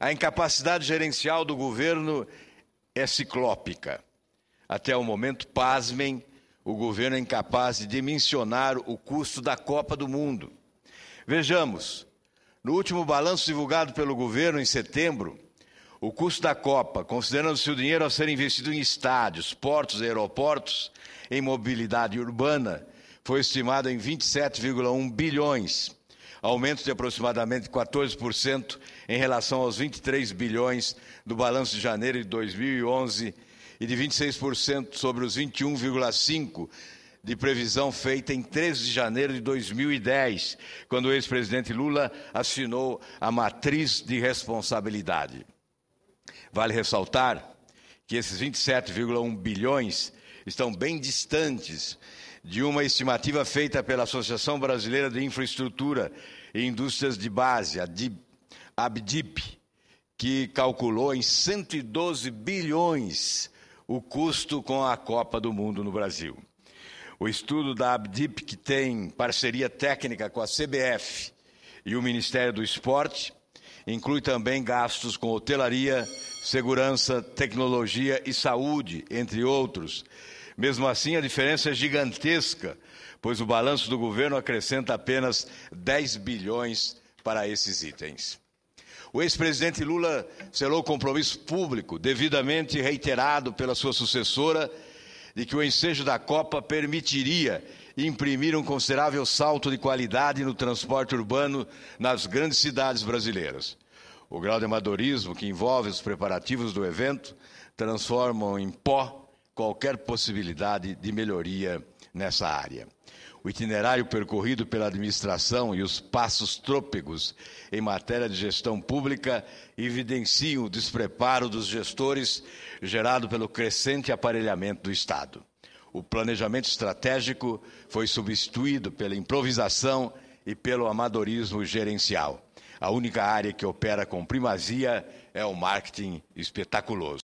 A incapacidade gerencial do governo é ciclópica. Até o momento, pasmem, o governo é incapaz de dimensionar o custo da Copa do Mundo. Vejamos, no último balanço divulgado pelo governo em setembro, o custo da Copa, considerando-se o dinheiro a ser investido em estádios, portos e aeroportos, em mobilidade urbana, foi estimado em 27,1 bilhões aumento de aproximadamente 14% em relação aos 23 bilhões do balanço de janeiro de 2011 e de 26% sobre os 21,5 de previsão feita em 13 de janeiro de 2010, quando o ex-presidente Lula assinou a matriz de responsabilidade. Vale ressaltar que esses 27,1 bilhões estão bem distantes de uma estimativa feita pela Associação Brasileira de Infraestrutura e Indústrias de Base, a ABDIP, que calculou em 112 bilhões o custo com a Copa do Mundo no Brasil. O estudo da ABDIP, que tem parceria técnica com a CBF e o Ministério do Esporte, inclui também gastos com hotelaria, segurança, tecnologia e saúde, entre outros, mesmo assim, a diferença é gigantesca, pois o balanço do governo acrescenta apenas 10 bilhões para esses itens. O ex-presidente Lula selou compromisso público, devidamente reiterado pela sua sucessora, de que o ensejo da Copa permitiria imprimir um considerável salto de qualidade no transporte urbano nas grandes cidades brasileiras. O grau de amadorismo que envolve os preparativos do evento transformam em pó qualquer possibilidade de melhoria nessa área. O itinerário percorrido pela administração e os passos trôpegos em matéria de gestão pública evidenciam o despreparo dos gestores gerado pelo crescente aparelhamento do Estado. O planejamento estratégico foi substituído pela improvisação e pelo amadorismo gerencial. A única área que opera com primazia é o marketing espetaculoso.